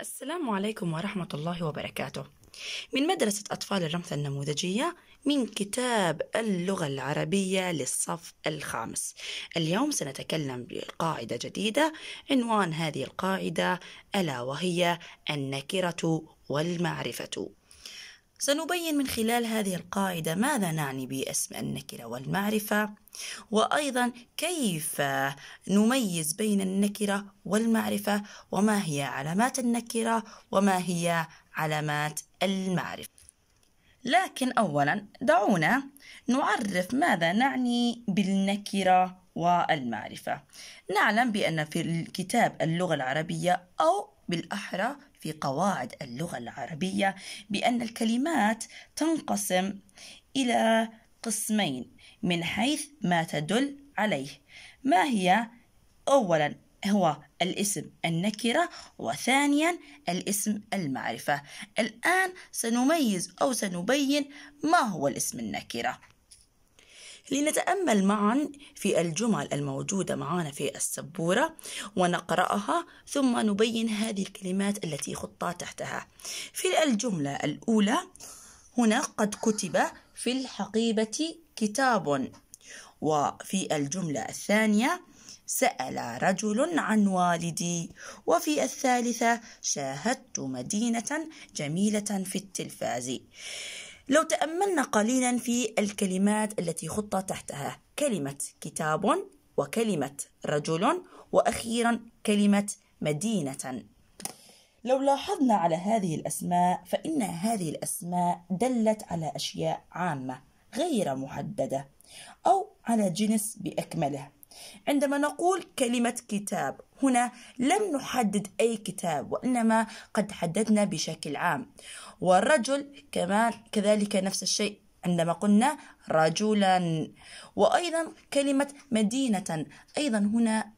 السلام عليكم ورحمة الله وبركاته من مدرسة أطفال الرمثة النموذجية من كتاب اللغة العربية للصف الخامس اليوم سنتكلم بقاعدة جديدة عنوان هذه القاعدة ألا وهي النكرة والمعرفة سنبين من خلال هذه القاعدة ماذا نعني باسم النكرة والمعرفة وأيضا كيف نميز بين النكرة والمعرفة وما هي علامات النكرة وما هي علامات المعرفة لكن أولا دعونا نعرف ماذا نعني بالنكرة والمعرفة نعلم بأن في الكتاب اللغة العربية أو بالأحرى في قواعد اللغة العربية بأن الكلمات تنقسم إلى قسمين من حيث ما تدل عليه ما هي أولا هو الاسم النكرة وثانيا الاسم المعرفة الآن سنميز أو سنبين ما هو الاسم النكرة لنتأمل معا في الجمل الموجودة معنا في السبورة ونقرأها ثم نبين هذه الكلمات التي خطة تحتها في الجملة الأولى هنا قد كتب في الحقيبة كتاب وفي الجملة الثانية سأل رجل عن والدي وفي الثالثة شاهدت مدينة جميلة في التلفاز لو تأملنا قليلا في الكلمات التي خط تحتها كلمة كتاب وكلمة رجل وأخيرا كلمة مدينة لو لاحظنا على هذه الأسماء فإن هذه الأسماء دلت على أشياء عامة غير محددة أو على جنس بأكمله عندما نقول كلمة كتاب هنا لم نحدد أي كتاب وإنما قد حددنا بشكل عام والرجل كمان كذلك نفس الشيء عندما قلنا رجلا وأيضا كلمة مدينة أيضا هنا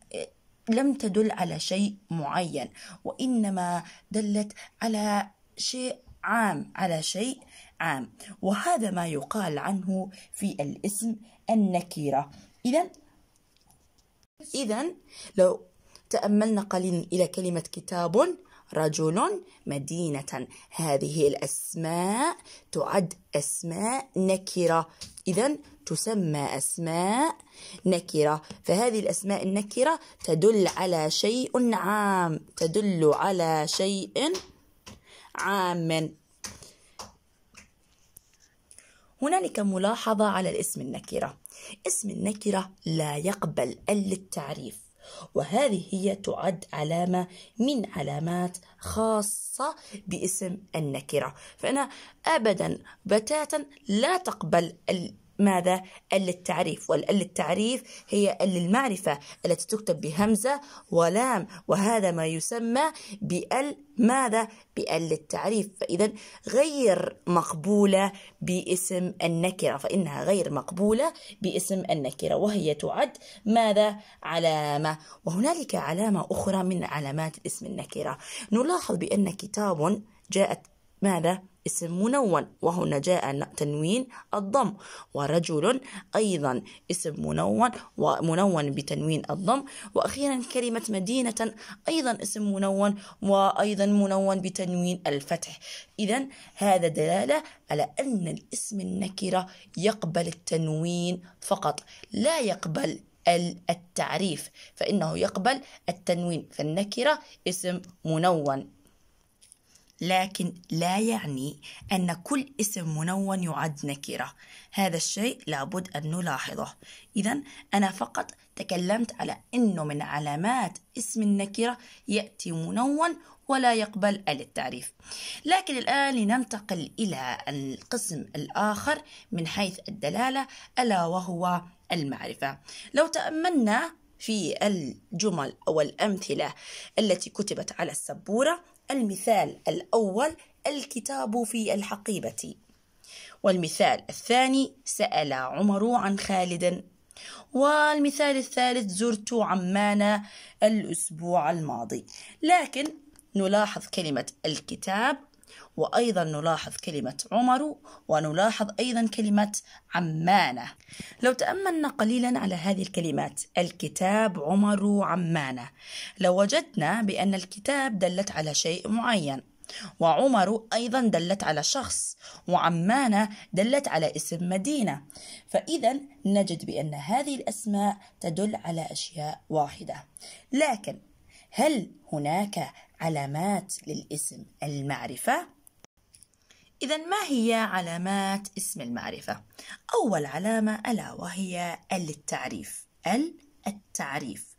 لم تدل على شيء معين وإنما دلت على شيء عام على شيء عام وهذا ما يقال عنه في الاسم النكيرة إذا إذا لو تأملنا قليلا إلى كلمة كتاب رجل مدينة هذه الأسماء تعد أسماء نكرة إذا تسمى أسماء نكرة فهذه الأسماء النكرة تدل على شيء عام تدل على شيء عام هنالك ملاحظة على الاسم النكرة اسم النكرة لا يقبل ال وهذه هي تعد علامة من علامات خاصة باسم النكرة فأنا أبدا بتاتا لا تقبل ماذا؟ ال التعريف وال التعريف هي ال المعرفة التي تكتب بهمزة ولام وهذا ما يسمى بال ماذا؟ بال التعريف فإذا غير مقبولة باسم النكرة فإنها غير مقبولة باسم النكرة وهي تعد ماذا؟ علامة وهنالك علامة أخرى من علامات اسم النكرة نلاحظ بأن كتاب جاءت ماذا؟ اسم منون وهنا جاء تنوين الضم ورجل أيضا اسم منون ومنون بتنوين الضم وأخيرا كلمة مدينة أيضا اسم منون وأيضا منون بتنوين الفتح إذا هذا دلالة على أن الاسم النكرة يقبل التنوين فقط لا يقبل التعريف فإنه يقبل التنوين فالنكرة اسم منون لكن لا يعني أن كل اسم منون يعد نكرة هذا الشيء لابد أن نلاحظه إذا أنا فقط تكلمت على أنه من علامات اسم النكرة يأتي منون ولا يقبل التعريف لكن الآن لننتقل إلى القسم الآخر من حيث الدلالة ألا وهو المعرفة لو تأملنا في الجمل أو الأمثلة التي كتبت على السبورة المثال الأول الكتاب في الحقيبة والمثال الثاني سأل عمر عن خالد والمثال الثالث زرت عمان الأسبوع الماضي لكن نلاحظ كلمة الكتاب وأيضا نلاحظ كلمة عمر ونلاحظ أيضا كلمة عمانة لو تأملنا قليلا على هذه الكلمات الكتاب عمر عمانة لوجدنا بأن الكتاب دلت على شيء معين وعمر أيضا دلت على شخص وعمانة دلت على اسم مدينة فإذا نجد بأن هذه الأسماء تدل على أشياء واحدة لكن هل هناك علامات للاسم المعرفة إذا ما هي علامات اسم المعرفة؟ أول علامة ألا وهي ال التعريف ال التعريف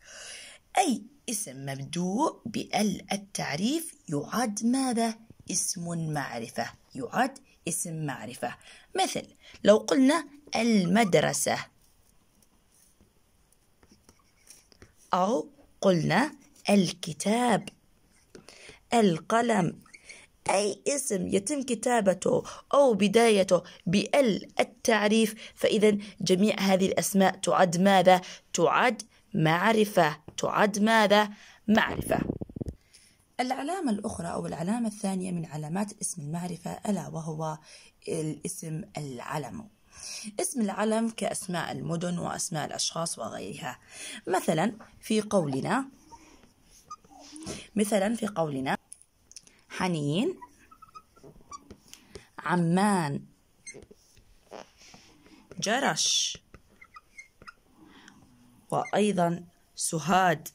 أي اسم مبدوء بال التعريف يعد ماذا؟ اسم معرفة يعد اسم معرفة مثل لو قلنا المدرسة أو قلنا الكتاب القلم أي اسم يتم كتابته أو بدايته بال التعريف فإذا جميع هذه الأسماء تعد ماذا؟ تعد معرفة تعد ماذا؟ معرفة العلامة الأخرى أو العلامة الثانية من علامات اسم المعرفة ألا وهو الاسم العلم اسم العلم كأسماء المدن وأسماء الأشخاص وغيرها مثلا في قولنا مثلا في قولنا حنين عمان جرش وأيضا سهاد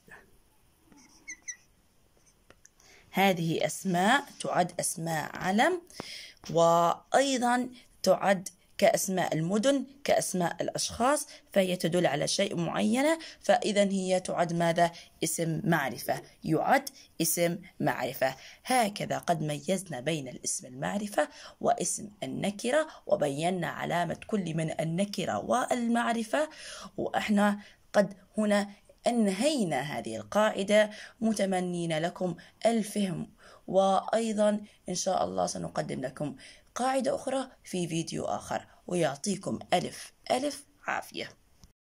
هذه أسماء تعد أسماء علم وأيضا تعد كأسماء المدن كأسماء الأشخاص فهي تدل على شيء معينة فإذا هي تعد ماذا اسم معرفة يعد اسم معرفة هكذا قد ميزنا بين الاسم المعرفة واسم النكرة وبينا علامة كل من النكرة والمعرفة وإحنا قد هنا أنهينا هذه القاعدة متمنين لكم الفهم وأيضا إن شاء الله سنقدم لكم قاعدة أخرى في فيديو آخر ويعطيكم ألف ألف عافية